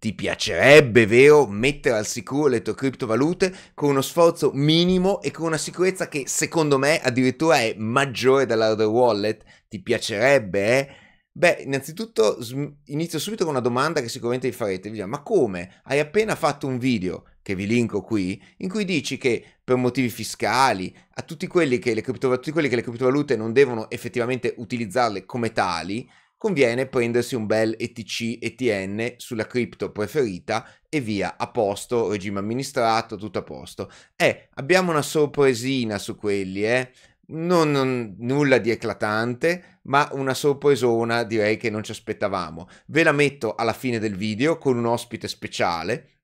Ti piacerebbe, vero, mettere al sicuro le tue criptovalute con uno sforzo minimo e con una sicurezza che secondo me addirittura è maggiore dell'hardware wallet? Ti piacerebbe, eh? Beh, innanzitutto inizio subito con una domanda che sicuramente vi farete, ma come? Hai appena fatto un video, che vi linko qui, in cui dici che per motivi fiscali, a tutti quelli che le, criptoval- tutti quelli che le criptovalute non devono effettivamente utilizzarle come tali, conviene prendersi un bel ETC ETN sulla cripto preferita e via, a posto, regime amministrato, tutto a posto. Eh, abbiamo una sorpresina su quelli, eh. Non, non, nulla di eclatante, ma una sorpresona direi che non ci aspettavamo. Ve la metto alla fine del video con un ospite speciale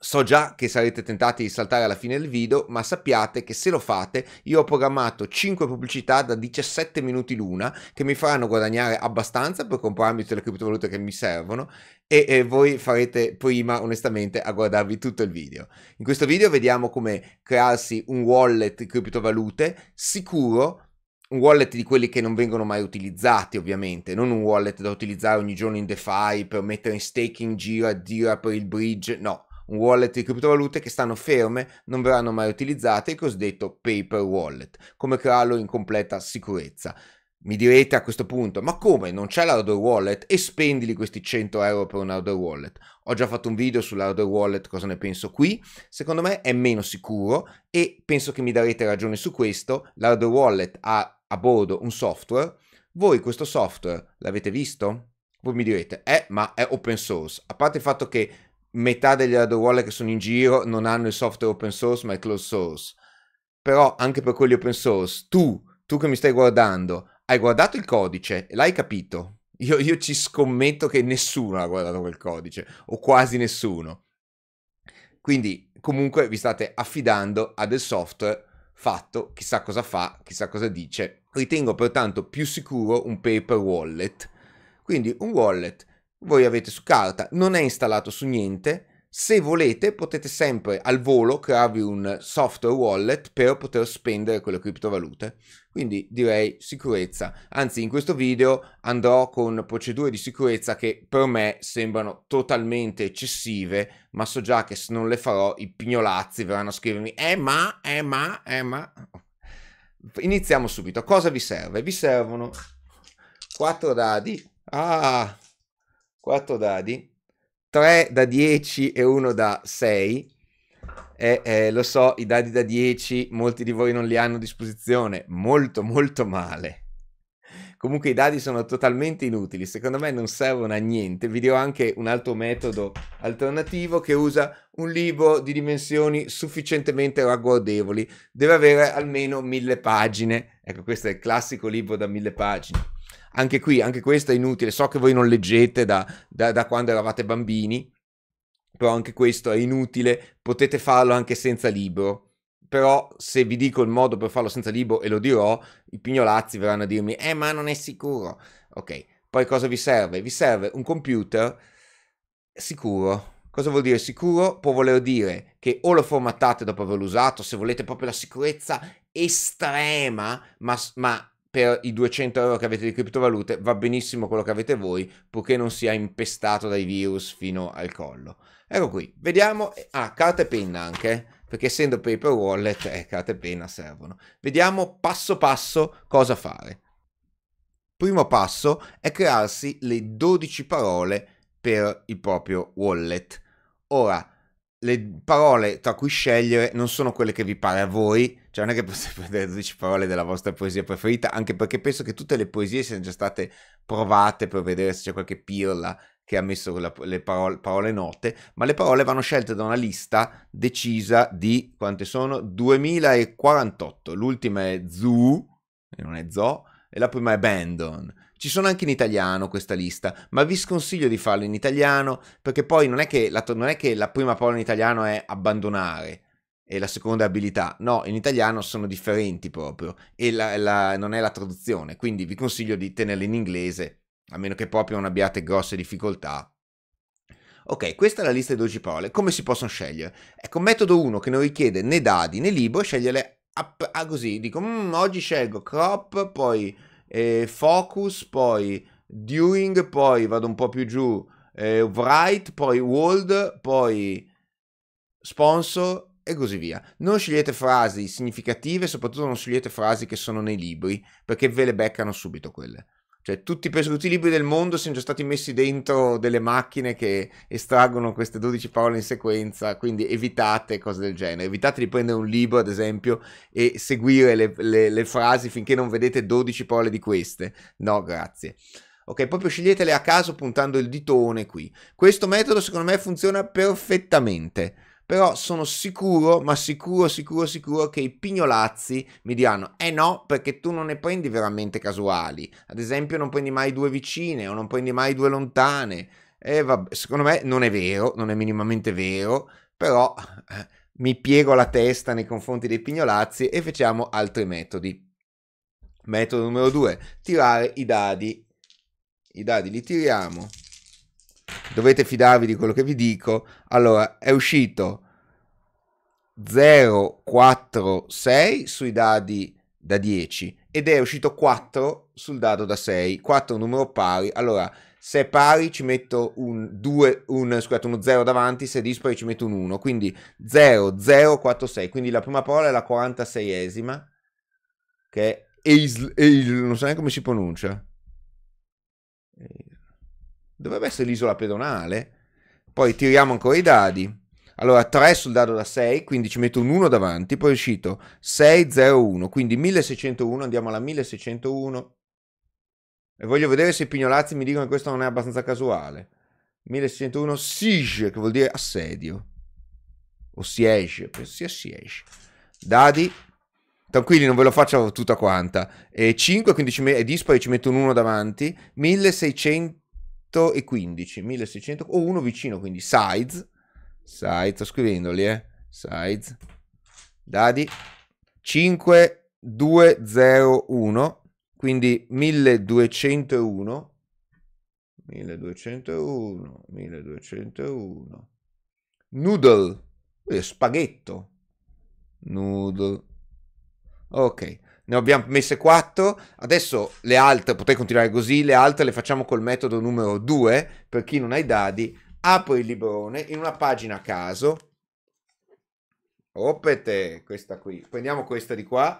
So già che sarete tentati di saltare alla fine del video, ma sappiate che se lo fate io ho programmato 5 pubblicità da 17 minuti l'una che mi faranno guadagnare abbastanza per comprarmi tutte le criptovalute che mi servono e, e voi farete prima onestamente a guardarvi tutto il video. In questo video vediamo come crearsi un wallet di criptovalute sicuro un wallet di quelli che non vengono mai utilizzati ovviamente, non un wallet da utilizzare ogni giorno in DeFi per mettere in staking Gira, gira per il bridge, no, un wallet di criptovalute che stanno ferme, non verranno mai utilizzate, il cosiddetto paper wallet, come crearlo in completa sicurezza. Mi direte a questo punto, ma come non c'è l'hardware wallet e spendili questi 100 euro per un hardware wallet? Ho già fatto un video sull'hardware wallet, cosa ne penso qui. Secondo me è meno sicuro e penso che mi darete ragione su questo. L'hardware wallet ha a bordo un software. Voi questo software l'avete visto? Voi mi direte, eh, ma è open source. A parte il fatto che metà degli hardware wallet che sono in giro non hanno il software open source ma è closed source. Però anche per quelli open source, tu, tu che mi stai guardando, hai guardato il codice, e l'hai capito. Io, io ci scommetto che nessuno ha guardato quel codice, o quasi nessuno. Quindi comunque vi state affidando a del software fatto, chissà cosa fa, chissà cosa dice. Ritengo pertanto più sicuro un paper wallet. Quindi un wallet voi avete su carta, non è installato su niente. Se volete potete sempre al volo crearvi un software wallet per poter spendere quelle criptovalute. Quindi direi sicurezza. Anzi in questo video andrò con procedure di sicurezza che per me sembrano totalmente eccessive, ma so già che se non le farò i pignolazzi verranno a scrivermi eh ma, eh ma, eh ma. Iniziamo subito. Cosa vi serve? Vi servono quattro dadi. Ah, 4 dadi, 3 da 10 e 1 da 6. E, eh, lo so, i dadi da 10 molti di voi non li hanno a disposizione, molto molto male. Comunque i dadi sono totalmente inutili, secondo me non servono a niente. Vi dirò anche un altro metodo alternativo che usa un libro di dimensioni sufficientemente ragguardevoli. Deve avere almeno mille pagine. Ecco, questo è il classico libro da mille pagine anche qui, anche questo è inutile. So che voi non leggete da, da, da quando eravate bambini, però anche questo è inutile. Potete farlo anche senza libro però se vi dico il modo per farlo senza libro e lo dirò, i pignolazzi verranno a dirmi "Eh, ma non è sicuro". Ok. Poi cosa vi serve? Vi serve un computer sicuro. Cosa vuol dire sicuro? Può voler dire che o lo formattate dopo averlo usato, se volete proprio la sicurezza estrema, ma, ma per i 200 euro che avete di criptovalute va benissimo quello che avete voi, purché non sia impestato dai virus fino al collo. Ecco qui, vediamo, ah, carta e penna anche, perché essendo paper wallet, eh, carta e penna servono. Vediamo passo passo cosa fare. Primo passo è crearsi le 12 parole per il proprio wallet. Ora, le parole tra cui scegliere non sono quelle che vi pare a voi, cioè non è che potete prendere 12 parole della vostra poesia preferita, anche perché penso che tutte le poesie siano già state provate per vedere se c'è qualche pirla che ha messo la, le parole, parole note, ma le parole vanno scelte da una lista decisa di quante sono? 2048. L'ultima è zoo, e non è zoo, e la prima è abandon. Ci sono anche in italiano questa lista, ma vi sconsiglio di farlo in italiano perché poi non è che la, non è che la prima parola in italiano è abbandonare, e la seconda abilità. No, in italiano sono differenti proprio e la, la, non è la traduzione, quindi vi consiglio di tenerle in inglese, a meno che proprio non abbiate grosse difficoltà. Ok, questa è la lista di 12 parole, come si possono scegliere? Ecco, metodo 1 che non richiede né dadi né libro, scegliere up, ah, così, dico mm, oggi scelgo crop, poi eh, focus, poi during, poi vado un po' più giù, eh, write, poi world, poi sponsor, e così via. Non scegliete frasi significative, soprattutto non scegliete frasi che sono nei libri, perché ve le beccano subito quelle. Cioè, tutti, penso che tutti i libri del mondo siano già stati messi dentro delle macchine che estraggono queste 12 parole in sequenza, quindi evitate cose del genere. Evitate di prendere un libro, ad esempio, e seguire le, le, le frasi finché non vedete 12 parole di queste. No, grazie. Ok, proprio sceglietele a caso puntando il ditone qui. Questo metodo secondo me funziona perfettamente però sono sicuro, ma sicuro, sicuro, sicuro che i pignolazzi mi diranno eh no, perché tu non ne prendi veramente casuali, ad esempio non prendi mai due vicine o non prendi mai due lontane, e vabbè, secondo me non è vero, non è minimamente vero, però eh, mi piego la testa nei confronti dei pignolazzi e facciamo altri metodi. Metodo numero due, tirare i dadi. I dadi li tiriamo dovete fidarvi di quello che vi dico. Allora, è uscito 046 sui dadi da 10 ed è uscito 4 sul dado da 6, 4 un numero pari. Allora, se è pari ci metto un 2, un, scusate, uno 0 davanti, se è dispari ci metto un 1, quindi 0, 0046. Quindi la prima parola è la 46esima, che è Eisl, Eisl non so neanche come si pronuncia. E Dovrebbe essere l'isola pedonale. Poi tiriamo ancora i dadi. Allora 3 sul dado da 6, quindi ci metto un 1 davanti, poi è uscito 601, quindi 1601, andiamo alla 1601. E voglio vedere se i pignolazzi mi dicono che questo non è abbastanza casuale. 1601 siege, che vuol dire assedio. O siege, penso sia siege. Dadi, tranquilli, non ve lo faccio tutta quanta. E 5, quindi ci met- è dispari, ci metto un 1 davanti. 1600 115, 1600, o uno vicino, quindi size, size, sto scrivendoli, eh, size, dadi, 5201, quindi 1201, 1201, 1201, noodle, spaghetto, noodle, ok, ne abbiamo messe 4, adesso le altre, potrei continuare così, le altre le facciamo col metodo numero 2, per chi non ha i dadi, apro il librone in una pagina a caso, opete, questa qui, prendiamo questa di qua,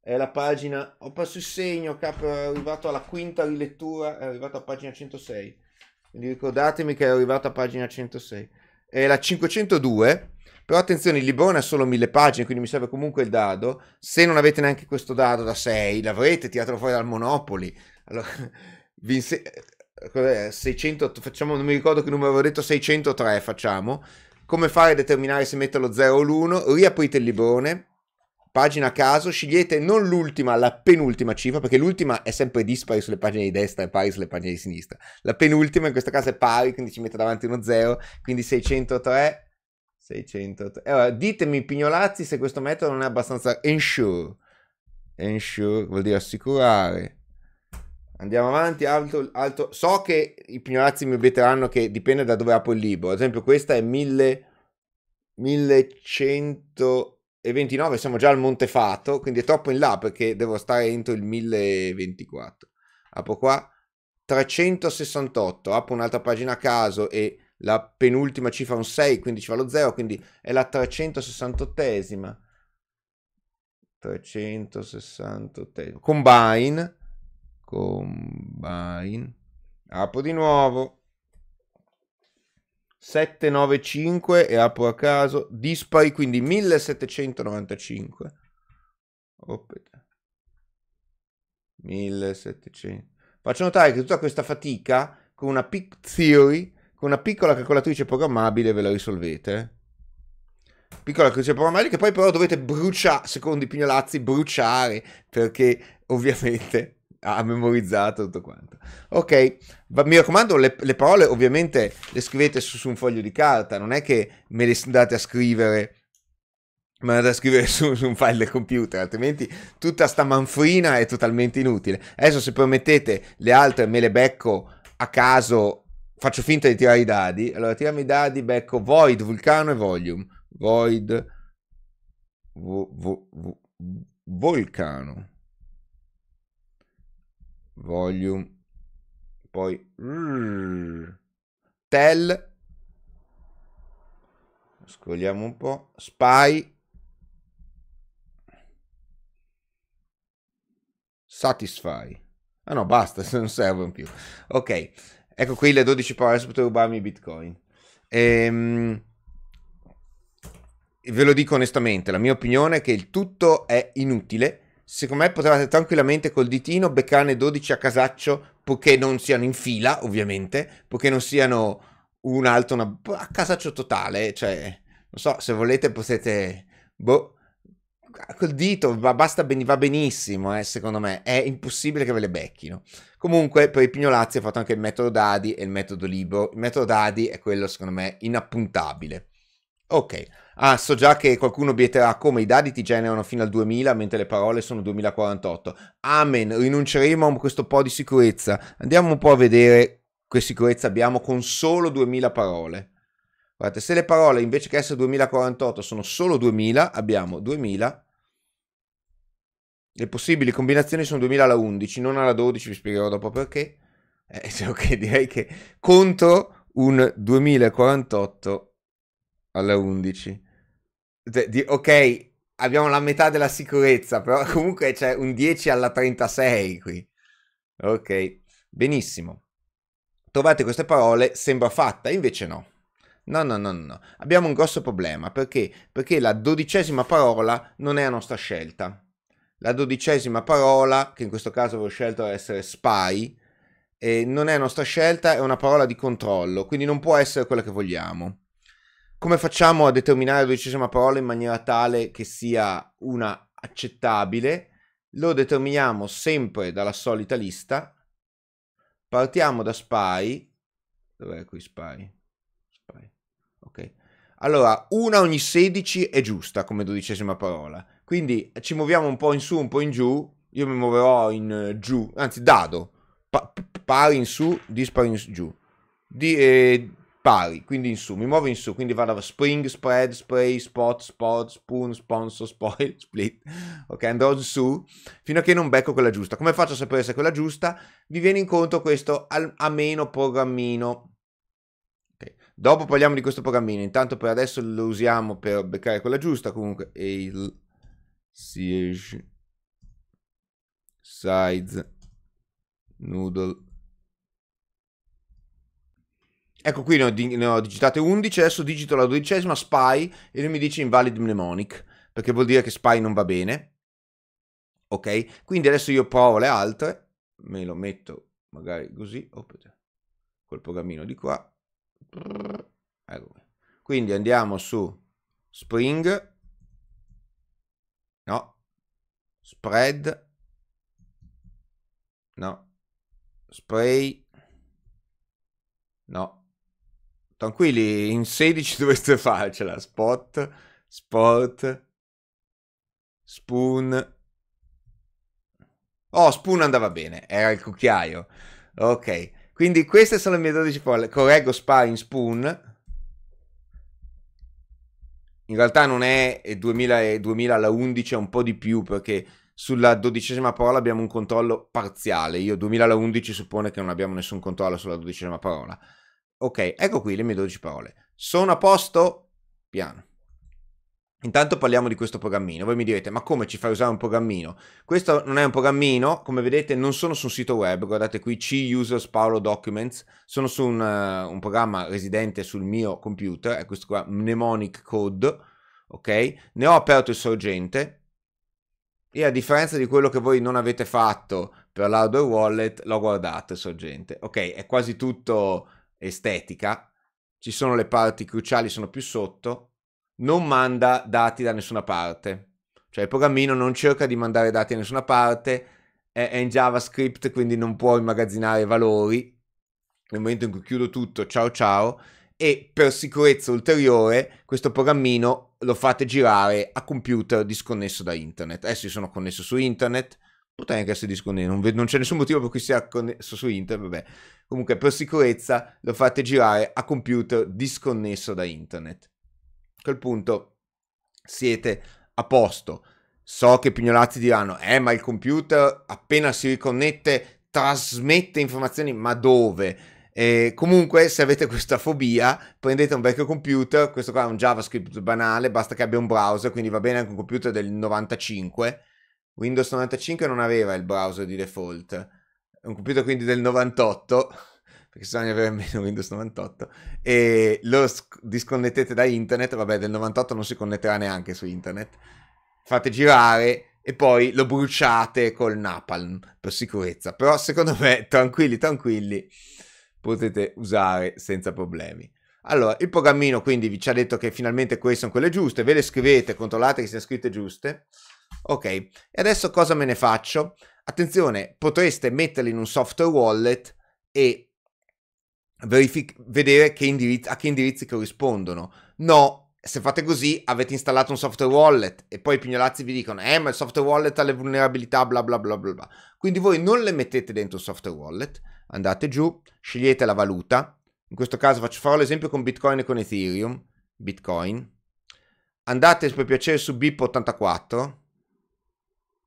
è la pagina, ho perso il segno, capo, è arrivato alla quinta rilettura, è arrivato a pagina 106, quindi ricordatemi che è arrivato a pagina 106, è la 502, però attenzione, il librone ha solo mille pagine, quindi mi serve comunque il dado. Se non avete neanche questo dado da 6, l'avrete tirato fuori dal Monopoli. Allora, vinse... 600, eh, facciamo, non mi ricordo che numero avevo detto, 603 facciamo. Come fare a determinare se metterlo 0 o l'1? Riaprite il librone, pagina a caso, scegliete non l'ultima, la penultima cifra, perché l'ultima è sempre dispari sulle pagine di destra e pari sulle pagine di sinistra. La penultima in questo caso è pari, quindi ci mette davanti uno 0, quindi 603 600. allora, eh, ditemi, Pignolazzi, se questo metodo non è abbastanza ensure. Ensure vuol dire assicurare. Andiamo avanti, alto, alto. So che i Pignolazzi mi obietteranno che dipende da dove apro il libro. Ad esempio, questa è 1000, 1129. Siamo già al Montefato, quindi è troppo in là perché devo stare entro il 1024. Apro qua 368. Apro un'altra pagina a caso e la penultima cifra è un 6, quindi ci va lo 0, quindi è la 368esima. 368 combine combine apro di nuovo 795 e apro a caso dispari quindi 1795 Oppeta. 1700 faccio notare che tutta questa fatica con una pick theory con una piccola calcolatrice programmabile ve la risolvete. Piccola calcolatrice programmabile che poi però dovete bruciare, secondo i pignolazzi, bruciare perché ovviamente ha memorizzato tutto quanto. Ok, ma mi raccomando, le, le, parole ovviamente le scrivete su, su, un foglio di carta, non è che me le andate a scrivere. Ma andate a scrivere su, su un file del computer, altrimenti tutta sta manfrina è totalmente inutile. Adesso, se permettete, le altre me le becco a caso faccio finta di tirare i dadi. Allora, tiriamo i dadi, becco Void, Vulcano e Volume. Void, vo, vo, vo, Volcano, Volume, poi rrr, mm. Tel, scogliamo un po', Spy, Satisfy. Ah no, basta, non servono più. Ok. Ecco qui le 12 parole su poter rubarmi Bitcoin. Ehm, ve lo dico onestamente, la mia opinione è che il tutto è inutile. Secondo me potevate tranquillamente col ditino beccarne 12 a casaccio, purché non siano in fila, ovviamente, purché non siano un altro una, a casaccio totale. Cioè, non so, se volete potete... Boh, Ah, col dito va, basta ben, va benissimo, eh, secondo me. È impossibile che ve le becchino. Comunque, per i pignolazzi ho fatto anche il metodo Dadi e il metodo Libro. Il metodo Dadi è quello, secondo me, inappuntabile. Ok. Ah, so già che qualcuno obietterà come i dadi ti generano fino al 2000 mentre le parole sono 2048. Amen, rinunceremo a questo po' di sicurezza. Andiamo un po' a vedere che sicurezza abbiamo con solo 2000 parole. Guardate, se le parole invece che essere 2048 sono solo 2000, abbiamo 2000. Le possibili combinazioni sono 2000 alla 11, non alla 12, vi spiegherò dopo perché. Eh, cioè, ok, direi che contro un 2048 alla 11. Cioè, ok, abbiamo la metà della sicurezza, però comunque c'è un 10 alla 36 qui. Ok, benissimo. Trovate queste parole, sembra fatta, invece no. No, no, no, no. Abbiamo un grosso problema perché? Perché la dodicesima parola non è a nostra scelta. La dodicesima parola, che in questo caso avevo scelto essere spy, eh, non è a nostra scelta, è una parola di controllo, quindi non può essere quella che vogliamo. Come facciamo a determinare la dodicesima parola in maniera tale che sia una accettabile? Lo determiniamo sempre dalla solita lista. Partiamo da spy. Dov'è qui spy? Allora, una ogni 16 è giusta come dodicesima parola. Quindi eh, ci muoviamo un po' in su, un po' in giù. Io mi muoverò in eh, giù, anzi, dado. Pa- pari in su, dispari in giù. Di, eh, pari, quindi in su. Mi muovo in su, quindi vado a spring, spread, spray, spot, spot, spoon, sponsor, spoil, split. Ok, andrò in su fino a che non becco quella giusta. Come faccio a sapere se è quella giusta? Vi viene incontro questo al- ameno programmino Dopo parliamo di questo programmino, intanto per adesso lo usiamo per beccare quella giusta, comunque e il siege size noodle. Ecco qui ne ho, ne ho digitate 11, adesso digito la dodicesima spy e lui mi dice invalid mnemonic, perché vuol dire che spy non va bene. Ok, quindi adesso io provo le altre, me lo metto magari così, oh, col programmino di qua, Ecco. Quindi andiamo su Spring, no, Spread, no, Spray, no. Tranquilli, in 16 dovreste farcela. Spot, Sport, Spoon. Oh, Spoon andava bene, era il cucchiaio. Ok. Quindi queste sono le mie 12 folle. Correggo Spa in Spoon. In realtà non è 2000 e 2000 alla 11, è un po' di più perché sulla dodicesima parola abbiamo un controllo parziale. Io 2011 suppone che non abbiamo nessun controllo sulla dodicesima parola. Ok, ecco qui le mie 12 parole. Sono a posto? Piano. Intanto parliamo di questo programmino, voi mi direte ma come ci fai usare un programmino? Questo non è un programmino, come vedete non sono su un sito web, guardate qui C Users Paolo Documents, sono su un, uh, un programma residente sul mio computer, è questo qua Mnemonic Code, ok? Ne ho aperto il sorgente e a differenza di quello che voi non avete fatto per l'hardware wallet l'ho guardato il sorgente, ok? È quasi tutto estetica, ci sono le parti cruciali, sono più sotto, non manda dati da nessuna parte. Cioè il programmino non cerca di mandare dati da nessuna parte, è, è in JavaScript quindi non può immagazzinare valori. Nel momento in cui chiudo tutto, ciao ciao, e per sicurezza ulteriore questo programmino lo fate girare a computer disconnesso da internet. Adesso eh, io sono connesso su internet, potrei anche essere disconnesso, non, ve- non c'è nessun motivo per cui sia connesso su internet, vabbè. Comunque per sicurezza lo fate girare a computer disconnesso da internet. A quel punto siete a posto. So che Pignolazzi diranno, eh, ma il computer appena si riconnette trasmette informazioni, ma dove? E comunque, se avete questa fobia, prendete un vecchio computer, questo qua è un JavaScript banale, basta che abbia un browser, quindi va bene anche un computer del 95. Windows 95 non aveva il browser di default, un computer quindi del 98 perché bisogna avere almeno Windows 98, e lo sc- disconnettete da internet, vabbè del 98 non si connetterà neanche su internet, fate girare e poi lo bruciate col napalm per sicurezza, però secondo me tranquilli tranquilli potete usare senza problemi. Allora, il programmino quindi vi ci ha detto che finalmente queste sono quelle giuste, ve le scrivete, controllate che siano scritte giuste. Ok, e adesso cosa me ne faccio? Attenzione, potreste metterli in un software wallet e verific- vedere che indirizz- a che indirizzi corrispondono. No, se fate così avete installato un software wallet e poi i pignolazzi vi dicono eh ma il software wallet ha le vulnerabilità bla bla bla bla bla quindi voi non le mettete dentro il software wallet andate giù scegliete la valuta in questo caso faccio, farò l'esempio con bitcoin e con ethereum bitcoin andate per piacere su BIP84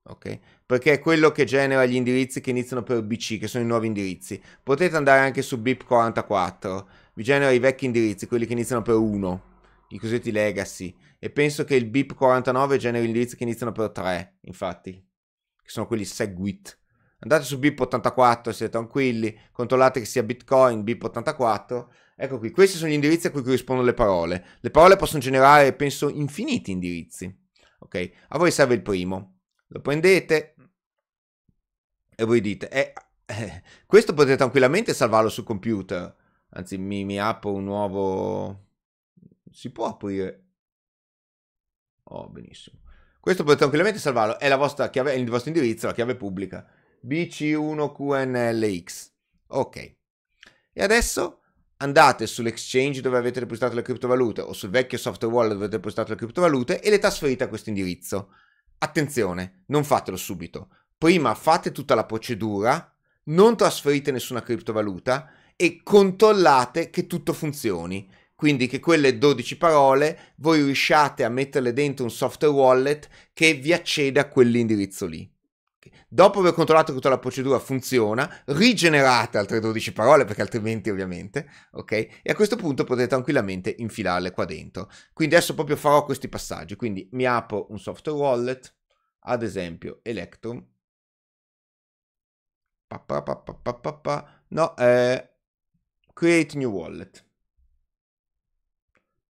ok? Perché è quello che genera gli indirizzi che iniziano per BC, che sono i nuovi indirizzi. Potete andare anche su BIP44, vi genera i vecchi indirizzi, quelli che iniziano per 1, i cosiddetti legacy, e penso che il BIP49 generi indirizzi che iniziano per 3, infatti, che sono quelli SegWit. Andate su BIP84, siete tranquilli, controllate che sia Bitcoin, BIP84. Ecco qui, questi sono gli indirizzi a cui corrispondono le parole. Le parole possono generare, penso, infiniti indirizzi. Ok, a voi serve il primo lo prendete mm. e voi dite, eh, eh, questo potete tranquillamente salvarlo sul computer, anzi mi, mi apro un nuovo, si può aprire, oh benissimo, questo potete tranquillamente salvarlo, è la vostra chiave, il vostro indirizzo, la chiave pubblica, bc1qnlx, ok, e adesso andate sull'exchange dove avete depositato le criptovalute o sul vecchio software wallet dove avete depositato le criptovalute e le trasferite a questo indirizzo. Attenzione, non fatelo subito. Prima fate tutta la procedura, non trasferite nessuna criptovaluta e controllate che tutto funzioni. Quindi che quelle 12 parole voi riusciate a metterle dentro un software wallet che vi acceda a quell'indirizzo lì dopo aver controllato che tutta la procedura funziona, rigenerate altre 12 parole perché altrimenti ovviamente, ok? E a questo punto potete tranquillamente infilarle qua dentro. Quindi adesso proprio farò questi passaggi, quindi mi apro un software wallet, ad esempio Electrum, pa pa pa no, eh, create new wallet.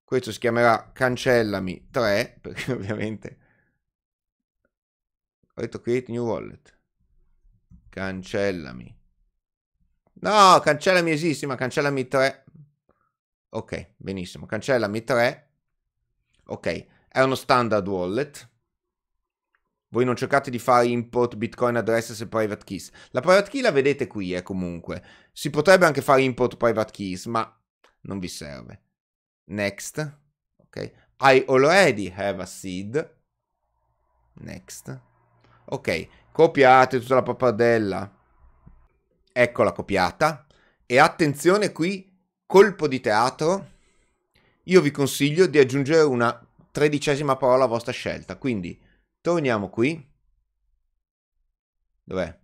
Questo si chiamerà cancellami 3, perché ovviamente ho detto create new wallet. Cancellami. No, cancellami esiste, ma cancellami 3. Ok, benissimo. Cancellami 3. Ok, è uno standard wallet. Voi non cercate di fare import bitcoin address e private keys. La private key la vedete qui, eh, comunque. Si potrebbe anche fare import private keys, ma non vi serve. Next. Ok. I already have a seed. Next. Ok, copiate tutta la pappardella. Eccola copiata. E attenzione qui, colpo di teatro. Io vi consiglio di aggiungere una tredicesima parola a vostra scelta. Quindi torniamo qui. Dov'è?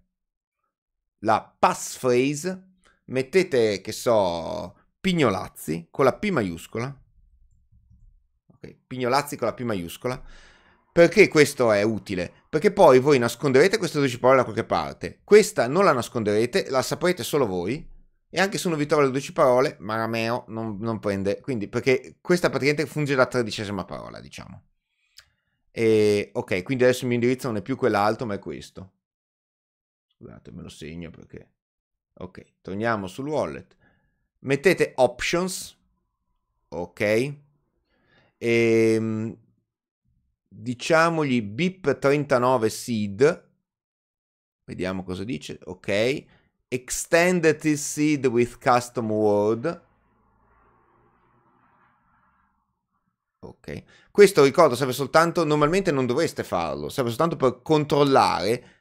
La passphrase. Mettete, che so, Pignolazzi con la P maiuscola. Ok, Pignolazzi con la P maiuscola perché questo è utile? Perché poi voi nasconderete queste 12 parole da qualche parte. Questa non la nasconderete, la saprete solo voi. E anche se uno vi trova le 12 parole, Marameo non, non prende. Quindi, perché questa praticamente funge da tredicesima parola, diciamo. E, ok, quindi adesso il mio indirizzo non è più quell'altro, ma è questo. Scusate, me lo segno perché... Ok, torniamo sul wallet. Mettete options. Ok. E, ehm, diciamogli BIP39 seed, vediamo cosa dice, ok, extend this seed with custom word, ok, questo ricordo serve soltanto, normalmente non dovreste farlo, serve soltanto per controllare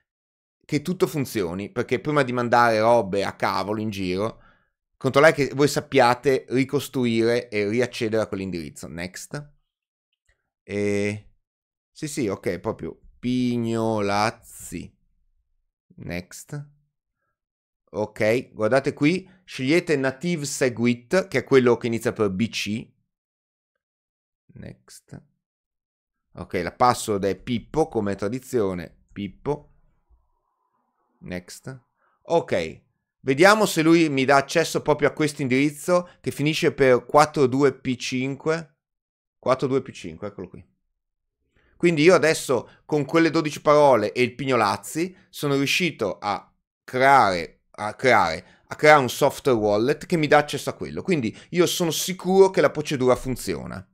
che tutto funzioni, perché prima di mandare robe a cavolo in giro, controllare che voi sappiate ricostruire e riaccedere a quell'indirizzo. Next. E sì, sì, ok, proprio Pignolazzi. Next. Ok, guardate qui, scegliete Native Segwit, che è quello che inizia per BC. Next. Ok, la password è Pippo, come tradizione, Pippo. Next. Ok, vediamo se lui mi dà accesso proprio a questo indirizzo, che finisce per 42P5. 42P5, eccolo qui. Quindi io adesso con quelle 12 parole e il Pignolazzi sono riuscito a creare, a creare, a creare un software wallet che mi dà accesso a quello. Quindi io sono sicuro che la procedura funziona.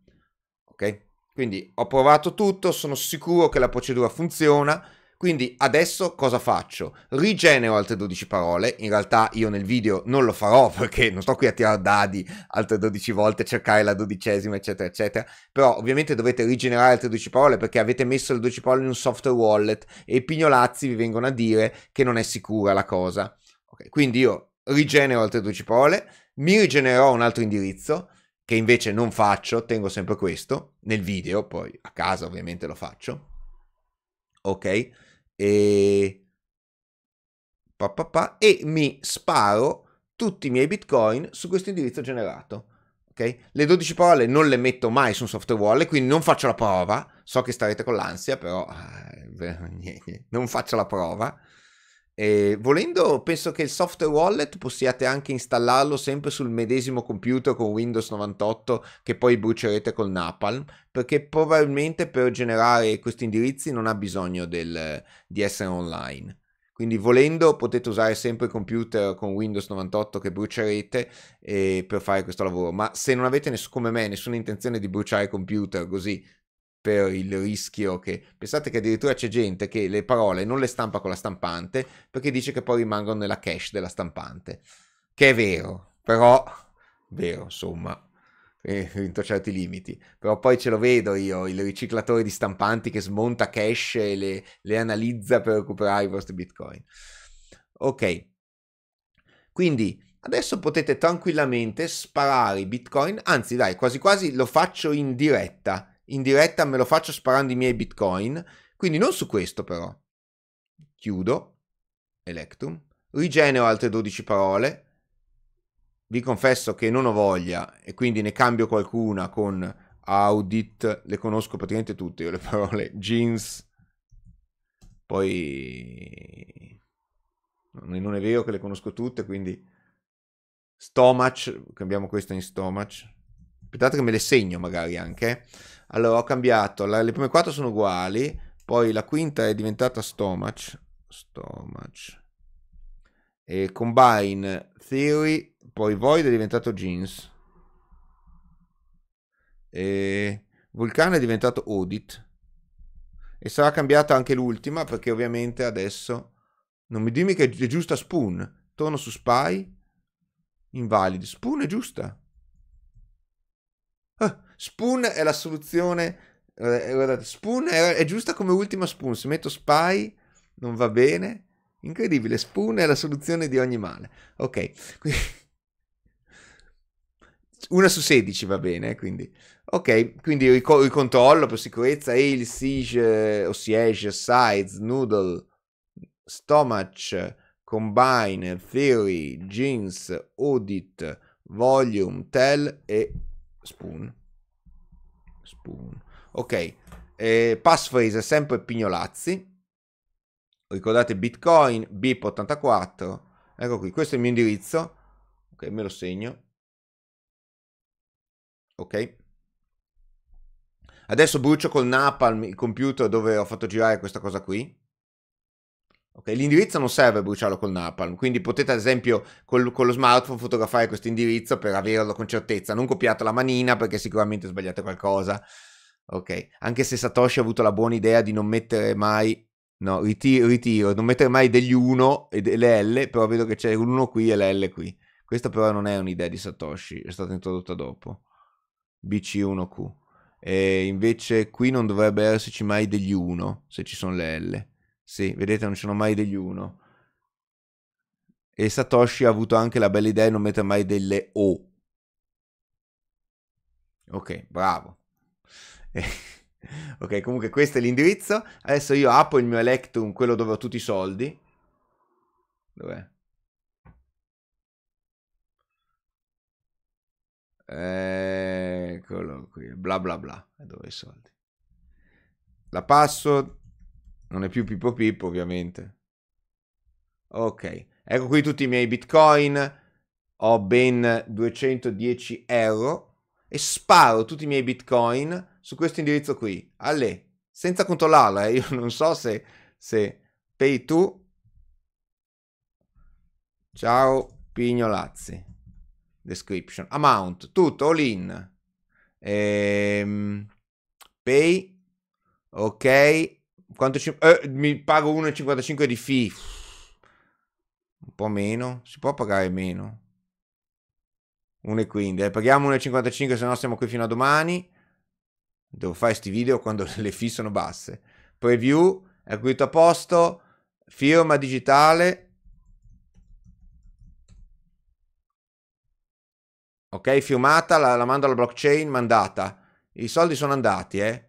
Ok? Quindi ho provato tutto, sono sicuro che la procedura funziona quindi adesso cosa faccio? Rigenero altre 12 parole, in realtà io nel video non lo farò perché non sto qui a tirare dadi altre 12 volte, cercare la dodicesima eccetera eccetera, però ovviamente dovete rigenerare altre 12 parole perché avete messo le 12 parole in un software wallet e i pignolazzi vi vengono a dire che non è sicura la cosa. Okay, quindi io rigenero altre 12 parole, mi rigenererò un altro indirizzo, che invece non faccio, tengo sempre questo, nel video, poi a casa ovviamente lo faccio, ok? e, pa, pa, pa, e mi sparo tutti i miei bitcoin su questo indirizzo generato. Okay? Le 12 parole non le metto mai su un software wallet, quindi non faccio la prova. So che starete con l'ansia, però eh, non faccio la prova. E volendo, penso che il software wallet possiate anche installarlo sempre sul medesimo computer con Windows 98 che poi brucerete col Napalm, perché probabilmente per generare questi indirizzi non ha bisogno del, di essere online. Quindi volendo potete usare sempre il computer con Windows 98 che brucerete eh, per fare questo lavoro, ma se non avete ness- come me nessuna intenzione di bruciare computer così per il rischio che... Pensate che addirittura c'è gente che le parole non le stampa con la stampante perché dice che poi rimangono nella cache della stampante, che è vero, però... vero, insomma, entro certi limiti. Però poi ce lo vedo io, il riciclatore di stampanti che smonta cache e le, le analizza per recuperare i vostri bitcoin. Ok, quindi... Adesso potete tranquillamente sparare i bitcoin, anzi dai, quasi quasi lo faccio in diretta in diretta me lo faccio sparando i miei bitcoin. Quindi non su questo però. Chiudo, Electrum, rigenero altre 12 parole. Vi confesso che non ho voglia e quindi ne cambio qualcuna con audit, le conosco praticamente tutte io le parole, jeans, poi non è vero che le conosco tutte, quindi stomach, cambiamo questa in stomach. Aspettate che me le segno magari anche. Eh. Allora ho cambiato, la, le prime quattro sono uguali, poi la quinta è diventata stomach, stomach, e combine theory, poi void è diventato jeans, e vulcano è diventato audit, e sarà cambiata anche l'ultima perché ovviamente adesso, non mi dimmi che è giusta spoon, torno su spy, invalid, spoon è giusta. Spoon è la soluzione. Eh, eh, guardate, Spoon è, è, giusta come ultima Spoon. Se metto Spy non va bene. Incredibile, Spoon è la soluzione di ogni male. Ok, una su 16 va bene, quindi... Ok, quindi ric- ricontrollo per sicurezza. il Siege, eh, o Siege, Sides, Noodle, Stomach, Combine, Theory, Jeans, Audit, Volume, Tell e Spoon. Spoon. Ok, eh, passphrase sempre Pignolazzi. Ricordate Bitcoin, BIP84. Ecco qui, questo è il mio indirizzo. Ok, me lo segno. Ok. Adesso brucio col napalm il computer dove ho fatto girare questa cosa qui. Okay, l'indirizzo non serve a bruciarlo col napalm, quindi potete ad esempio col, con lo smartphone fotografare questo indirizzo per averlo con certezza, non copiate la manina perché sicuramente sbagliate qualcosa. Ok, anche se Satoshi ha avuto la buona idea di non mettere mai, no, ritiro, ritiro non mettere mai degli 1 e delle L, però vedo che c'è l'1 qui e la L qui. Questa però non è un'idea di Satoshi, è stata introdotta dopo. BC1Q. E invece qui non dovrebbe esserci mai degli 1 se ci sono le L. Sì, vedete, non ci sono mai degli 1. E Satoshi ha avuto anche la bella idea di non mettere mai delle O. Ok, bravo. ok, comunque questo è l'indirizzo. Adesso io apro il mio Electrum, quello dove ho tutti i soldi. Dov'è? Eccolo qui, bla bla bla. Dove i soldi? La password non è più Pippo Pippo, ovviamente. Ok, ecco qui tutti i miei bitcoin. Ho ben 210 euro e sparo tutti i miei bitcoin su questo indirizzo qui. Alle, senza controllarla, eh. io non so se, se pay tu. Ciao Pignolazzi. Description. Amount, tutto, all in. Ehm, pay. Ok, quanto ci... eh, mi pago 1,55 di fee. Un po' meno. Si può pagare meno. 1,15. paghiamo 1,55 se no siamo qui fino a domani. Devo fare questi video quando le fee sono basse. Preview. È tutto a posto. Firma digitale. Ok, firmata, la, la mando alla blockchain, mandata. I soldi sono andati, eh.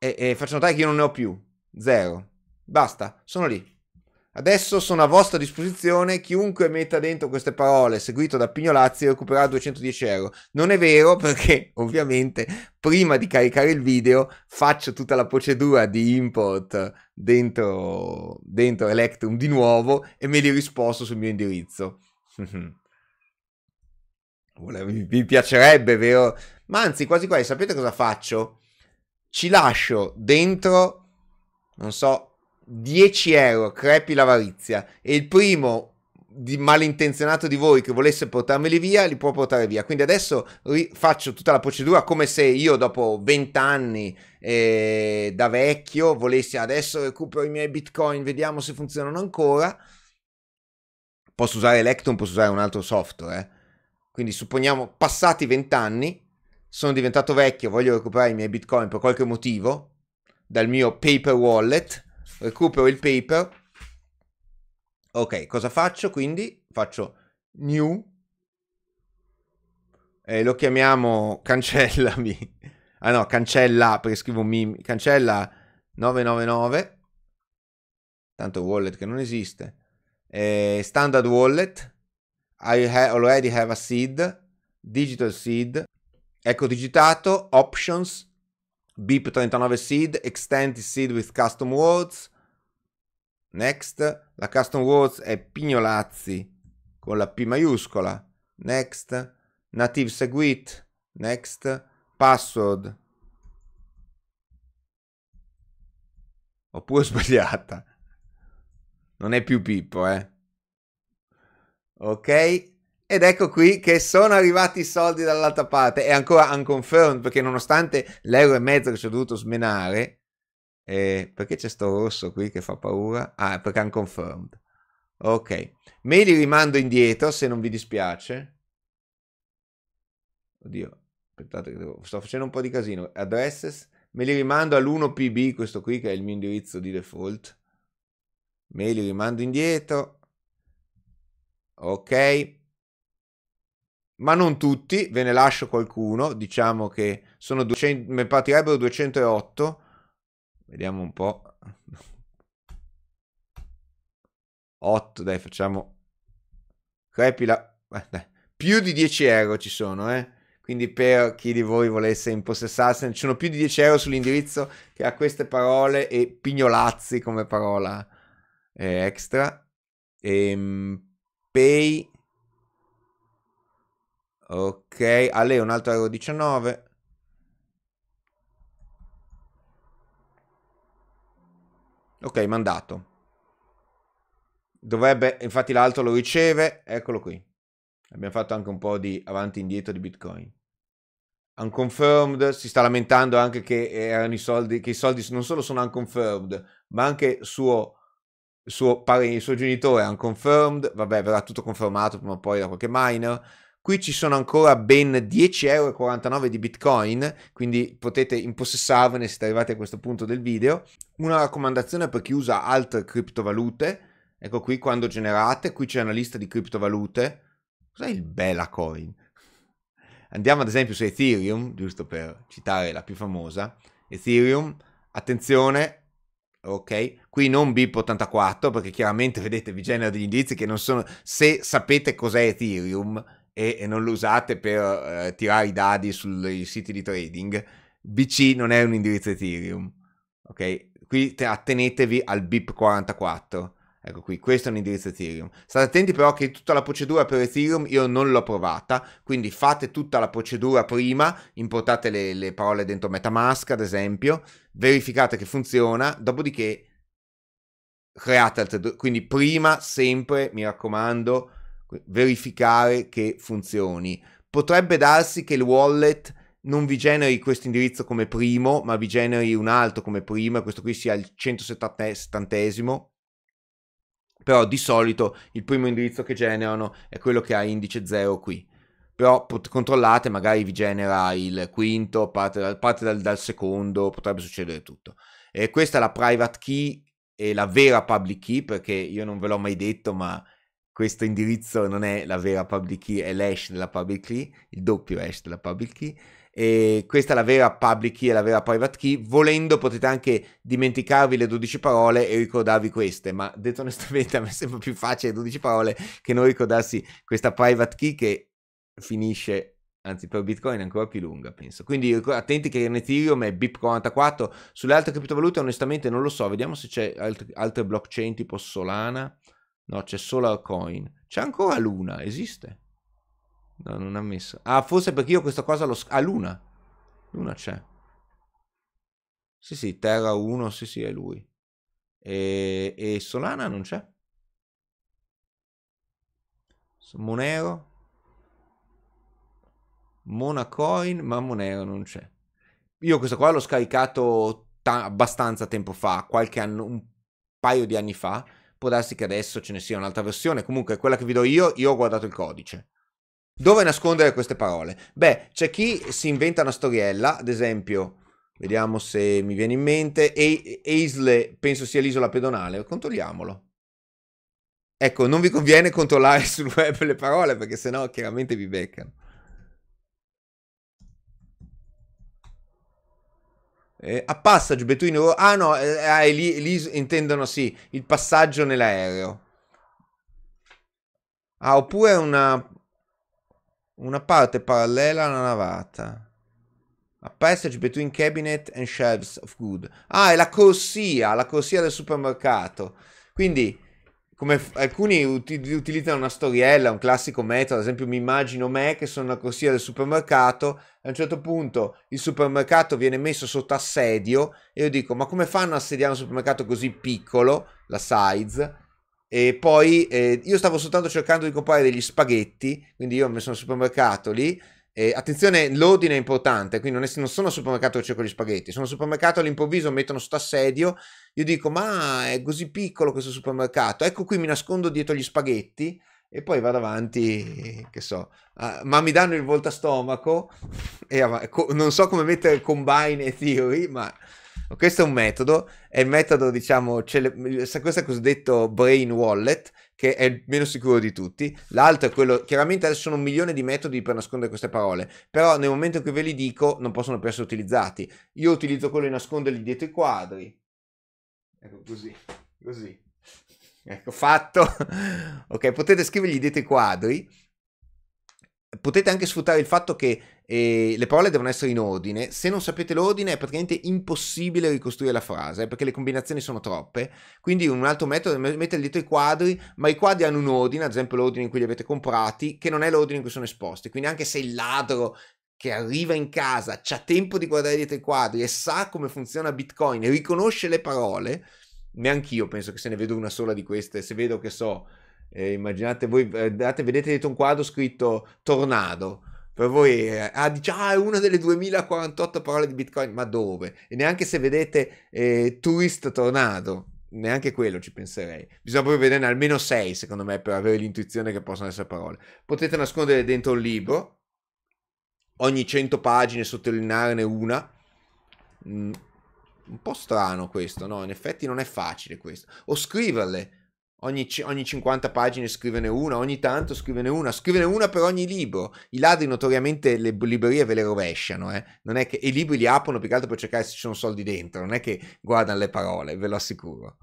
E, e faccio notare che io non ne ho più. Zero. Basta, sono lì. Adesso sono a vostra disposizione, chiunque metta dentro queste parole seguito da Pignolazzi recupererà 210 euro. Non è vero perché ovviamente prima di caricare il video faccio tutta la procedura di import dentro, dentro Electrum di nuovo e me li risposto sul mio indirizzo. Vi piacerebbe, vero? Ma anzi, quasi quasi, sapete cosa faccio? ci lascio dentro, non so, 10 euro, crepi l'avarizia, e il primo di malintenzionato di voi che volesse portarmeli via, li può portare via. Quindi adesso faccio tutta la procedura come se io dopo 20 anni eh, da vecchio volessi adesso recupero i miei bitcoin, vediamo se funzionano ancora. Posso usare Electron, posso usare un altro software. Eh? Quindi supponiamo passati 20 anni, sono diventato vecchio, voglio recuperare i miei bitcoin per qualche motivo, dal mio paper wallet, recupero il paper. Ok, cosa faccio quindi? Faccio new, e lo chiamiamo cancellami, ah no, cancella, perché scrivo mi, cancella 999, tanto wallet che non esiste, eh, standard wallet, I ha- already have a seed, digital seed, ecco digitato, options, bip 39 seed, extend seed with custom words, next, la custom words è pignolazzi con la P maiuscola, next, native seguit, next, password. Oppure sbagliata. Non è più Pippo, eh. Ok, ed ecco qui che sono arrivati i soldi dall'altra parte e ancora unconfirmed perché nonostante l'euro e mezzo che ci ho dovuto smenare, eh, perché c'è sto rosso qui che fa paura? Ah, perché unconfirmed. Ok, me li rimando indietro se non vi dispiace. Oddio, aspettate che devo... sto facendo un po' di casino. Addresses, me li rimando all'1pb, questo qui che è il mio indirizzo di default. Me li rimando indietro. Ok ma non tutti, ve ne lascio qualcuno, diciamo che sono 200, mi partirebbero 208, vediamo un po', 8, dai facciamo, crepila, eh, dai. più di 10 euro ci sono, eh? quindi per chi di voi volesse impossessarsene, ci sono più di 10 euro sull'indirizzo che ha queste parole e pignolazzi come parola eh, extra, e, ehm, pay Ok, a lei un altro euro 19. Ok, mandato. Dovrebbe, infatti l'altro lo riceve, eccolo qui. Abbiamo fatto anche un po' di avanti e indietro di Bitcoin. Unconfirmed si sta lamentando anche che erano i soldi, che i soldi non solo sono unconfirmed, ma anche suo, suo, pare, suo genitore è unconfirmed, vabbè verrà tutto confermato prima o poi da qualche miner Qui ci sono ancora ben 10,49 euro di bitcoin, quindi potete impossessarvene se arrivati a questo punto del video. Una raccomandazione per chi usa altre criptovalute, ecco qui quando generate, qui c'è una lista di criptovalute. Cos'è il Bella Coin? Andiamo ad esempio su Ethereum, giusto per citare la più famosa. Ethereum, attenzione, ok? Qui non BIP84 perché chiaramente vedete vi genera degli indizi che non sono... Se sapete cos'è Ethereum e, e non lo usate per eh, tirare i dadi sui siti di trading, BC non è un indirizzo Ethereum. Ok? Qui te, attenetevi al BIP44. Ecco qui, questo è un indirizzo Ethereum. State attenti però che tutta la procedura per Ethereum io non l'ho provata, quindi fate tutta la procedura prima, importate le, le parole dentro Metamask ad esempio, verificate che funziona, dopodiché create altre... due. Quindi prima sempre, mi raccomando, verificare che funzioni. Potrebbe darsi che il wallet non vi generi questo indirizzo come primo, ma vi generi un altro come primo, e questo qui sia il 170esimo. Però di solito il primo indirizzo che generano è quello che ha indice 0 qui. Però pot- controllate, magari vi genera il quinto, parte, dal, parte dal, dal secondo, potrebbe succedere tutto. E questa è la private key e la vera public key, perché io non ve l'ho mai detto, ma questo indirizzo non è la vera public key, è l'hash della public key, il doppio hash della public key. E questa è la vera public key e la vera private key. Volendo potete anche dimenticarvi le 12 parole e ricordarvi queste, ma detto onestamente a me sembra più facile 12 parole che non ricordarsi questa private key che finisce anzi per Bitcoin è ancora più lunga penso quindi attenti che in Ethereum è BIP44 sulle altre criptovalute onestamente non lo so vediamo se c'è altre blockchain tipo Solana No, c'è solo Alcoin. C'è ancora Luna, esiste? No, non ha messo. Ah, forse perché io questa cosa l'ho... Ah, Luna. Luna c'è. Sì, sì, Terra 1, sì, sì, è lui. E, e Solana non c'è. Monero. Monacoin, ma Monero non c'è. Io questo qua l'ho scaricato ta- abbastanza tempo fa, qualche anno, un paio di anni fa può darsi che adesso ce ne sia un'altra versione, comunque quella che vi do io, io ho guardato il codice. Dove nascondere queste parole? Beh, c'è chi si inventa una storiella, ad esempio, vediamo se mi viene in mente, e Eisle penso sia l'isola pedonale, controlliamolo. Ecco, non vi conviene controllare sul web le parole perché sennò chiaramente vi beccano. Eh, a passage between... Ah no, eh, ah, lì, lì intendono sì, il passaggio nell'aereo. Ah, oppure una, una parte parallela alla navata. A passage between cabinet and shelves of good. Ah, è la corsia, la corsia del supermercato. Quindi come f- alcuni ut- utilizzano una storiella, un classico metodo, ad esempio mi immagino me che sono una corsia del supermercato, a un certo punto il supermercato viene messo sotto assedio e io dico ma come fanno a assediare un supermercato così piccolo, la size? E poi eh, io stavo soltanto cercando di comprare degli spaghetti, quindi io ho messo un supermercato lì eh, attenzione, l'ordine è importante, quindi non, è, non sono al supermercato che cerco gli spaghetti, sono al supermercato all'improvviso, mettono sto assedio, io dico ma è così piccolo questo supermercato, ecco qui mi nascondo dietro gli spaghetti e poi vado avanti, che so, uh, ma mi danno il volta stomaco, e av- co- non so come mettere combine e theory, ma questo è un metodo, è il metodo, diciamo, cele- questo è cosiddetto brain wallet, che è il meno sicuro di tutti. L'altro è quello, chiaramente adesso sono un milione di metodi per nascondere queste parole, però nel momento che ve li dico non possono più essere utilizzati. Io utilizzo quello di nasconderli dietro i quadri. Ecco, così, così. Ecco, fatto. ok, potete scrivergli dietro i quadri potete anche sfruttare il fatto che eh, le parole devono essere in ordine. Se non sapete l'ordine è praticamente impossibile ricostruire la frase perché le combinazioni sono troppe. Quindi un altro metodo è mettere dietro i quadri, ma i quadri hanno un ordine, ad esempio l'ordine in cui li avete comprati, che non è l'ordine in cui sono esposti. Quindi anche se il ladro che arriva in casa ha tempo di guardare dietro i quadri e sa come funziona Bitcoin e riconosce le parole, neanch'io penso che se ne vedo una sola di queste, se vedo che so eh, immaginate voi, eh, date, vedete dietro un quadro scritto tornado. Per voi eh, ah, dice, ah, è una delle 2048 parole di Bitcoin, ma dove? E neanche se vedete eh, tourist tornado, neanche quello ci penserei. Bisogna proprio vederne almeno 6, secondo me, per avere l'intuizione che possono essere parole. Potete nascondere dentro un libro, ogni 100 pagine sottolinearne una. Mm, un po' strano questo, no? In effetti non è facile questo. O scriverle, Ogni, ogni, 50 pagine scrivene una, ogni tanto scrivene una, scrivene una per ogni libro. I ladri notoriamente le librerie ve le rovesciano, eh? che, i libri li aprono più che altro per cercare se ci sono soldi dentro, non è che guardano le parole, ve lo assicuro.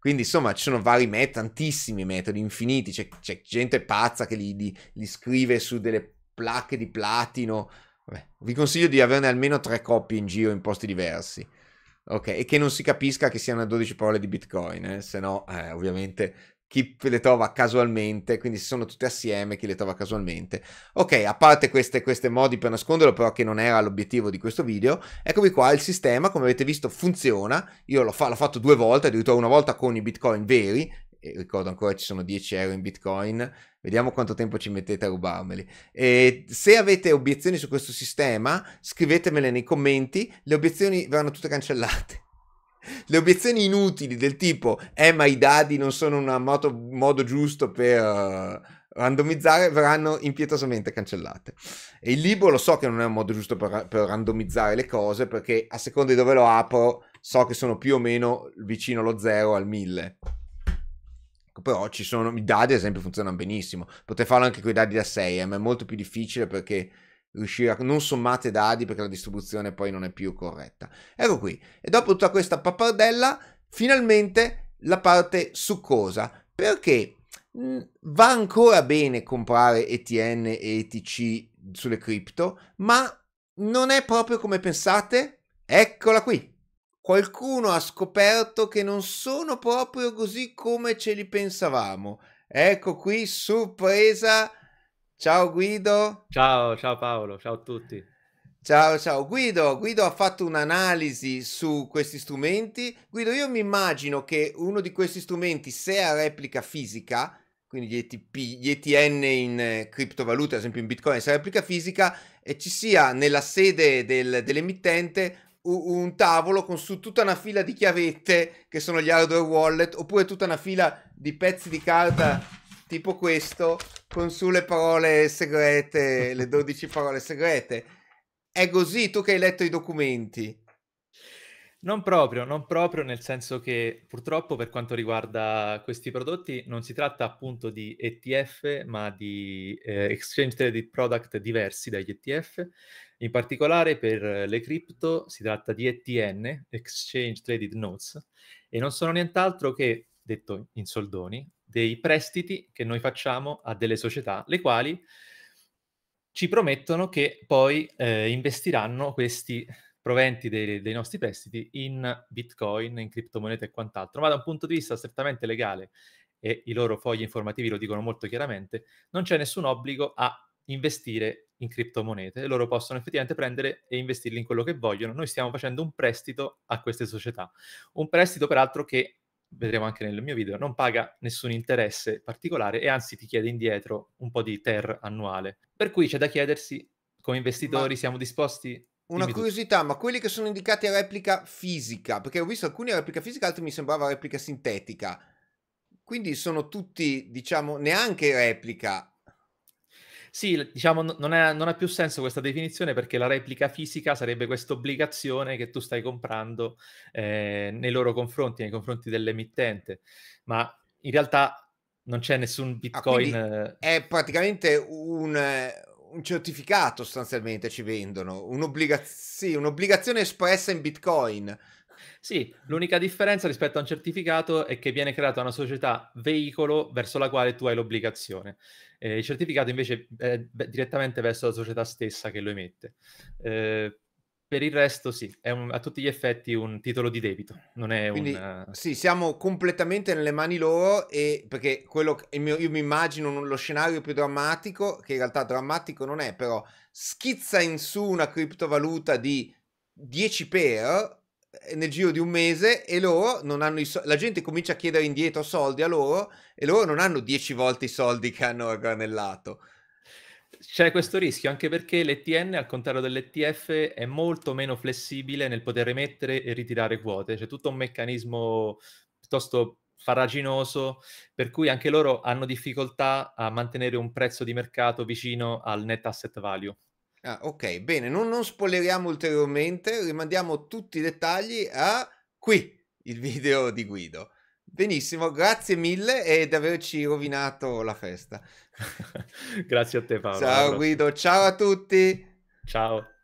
Quindi insomma ci sono vari metodi, tantissimi metodi, infiniti, c'è, c'è gente pazza che li, li, li, scrive su delle placche di platino. Vabbè, vi consiglio di averne almeno tre coppie in giro in posti diversi. Ok, e che non si capisca che siano 12 parole di Bitcoin, eh? se no eh, ovviamente chi le trova casualmente, quindi se sono tutte assieme, chi le trova casualmente. Ok, a parte queste, queste modi per nasconderlo, però che non era l'obiettivo di questo video, eccomi qua, il sistema come avete visto funziona, io l'ho, fa- l'ho fatto due volte, addirittura una volta con i Bitcoin veri, e ricordo ancora ci sono 10 euro in bitcoin Vediamo quanto tempo ci mettete a rubarmeli. E se avete obiezioni su questo sistema, scrivetemele nei commenti, le obiezioni verranno tutte cancellate. Le obiezioni inutili del tipo eh ma i dadi non sono un modo, giusto per uh, randomizzare verranno impietosamente cancellate. E il libro lo so che non è un modo giusto per, per randomizzare le cose perché a seconda di dove lo apro so che sono più o meno vicino allo 0 al 1000. Ecco, però ci sono, i dadi ad esempio funzionano benissimo. Potete farlo anche con i dadi da 6, eh, ma è molto più difficile perché riuscire a non sommate dadi perché la distribuzione poi non è più corretta. Ecco qui. E dopo tutta questa pappardella, finalmente la parte succosa. Perché mm, va ancora bene comprare ETN e ETC sulle cripto, ma non è proprio come pensate. Eccola qui qualcuno ha scoperto che non sono proprio così come ce li pensavamo. Ecco qui, sorpresa. Ciao Guido. Ciao, ciao Paolo, ciao a tutti. Ciao, ciao Guido. Guido ha fatto un'analisi su questi strumenti. Guido, io mi immagino che uno di questi strumenti, se ha replica fisica, quindi gli, ETP, gli ETN in eh, criptovaluta, ad esempio in Bitcoin, se ha replica fisica, e ci sia nella sede del, dell'emittente un tavolo con su tutta una fila di chiavette che sono gli hardware wallet oppure tutta una fila di pezzi di carta tipo questo con sulle parole segrete, le 12 parole segrete. È così tu che hai letto i documenti. Non proprio, non proprio, nel senso che purtroppo per quanto riguarda questi prodotti non si tratta appunto di ETF, ma di eh, exchange traded product diversi dagli ETF. In particolare per le cripto si tratta di ETN, exchange traded notes, e non sono nient'altro che, detto in soldoni, dei prestiti che noi facciamo a delle società, le quali ci promettono che poi eh, investiranno questi proventi dei, dei, nostri prestiti in bitcoin, in criptomonete e quant'altro, ma da un punto di vista strettamente legale, e i loro fogli informativi lo dicono molto chiaramente, non c'è nessun obbligo a investire in criptomonete, loro possono effettivamente prendere e investirli in quello che vogliono, noi stiamo facendo un prestito a queste società, un prestito peraltro che vedremo anche nel mio video, non paga nessun interesse particolare e anzi ti chiede indietro un po' di TER annuale. Per cui c'è da chiedersi, come investitori ma... siamo disposti una Dimmi curiosità, tutto. ma quelli che sono indicati a replica fisica, perché ho visto alcuni a replica fisica, altri mi sembrava replica sintetica. Quindi sono tutti, diciamo, neanche replica. Sì, diciamo, non, è, non ha più senso questa definizione perché la replica fisica sarebbe questa obbligazione che tu stai comprando eh, nei loro confronti, nei confronti dell'emittente. Ma in realtà non c'è nessun ah, bitcoin. Ah, è praticamente un, eh, un certificato sostanzialmente ci vendono, un'obbliga- sì, un'obbligazione espressa in bitcoin. Sì, l'unica differenza rispetto a un certificato è che viene creata una società veicolo verso la quale tu hai l'obbligazione. Eh, il certificato invece è direttamente verso la società stessa che lo emette. Eh, per il resto sì, è un, a tutti gli effetti un titolo di debito, non è Quindi, un... Eh, sì, siamo completamente nelle mani loro e perché quello, mio, io mi immagino lo scenario più drammatico, che in realtà drammatico non è, però schizza in su una criptovaluta di 10 per eh, nel giro di un mese e loro non hanno i soldi, la gente comincia a chiedere indietro soldi a loro e loro non hanno 10 volte i soldi che hanno raggranellato c'è questo rischio anche perché l'ETN, al contrario dell'ETF, è molto meno flessibile nel poter emettere e ritirare quote. C'è tutto un meccanismo piuttosto faraginoso, per cui anche loro hanno difficoltà a mantenere un prezzo di mercato vicino al net asset value. Ah, ok, bene, non, non spoileriamo ulteriormente, rimandiamo tutti i dettagli a qui, il video di Guido. Benissimo, grazie mille ed averci rovinato la festa. grazie a te Paolo. Ciao Guido, ciao a tutti. Ciao.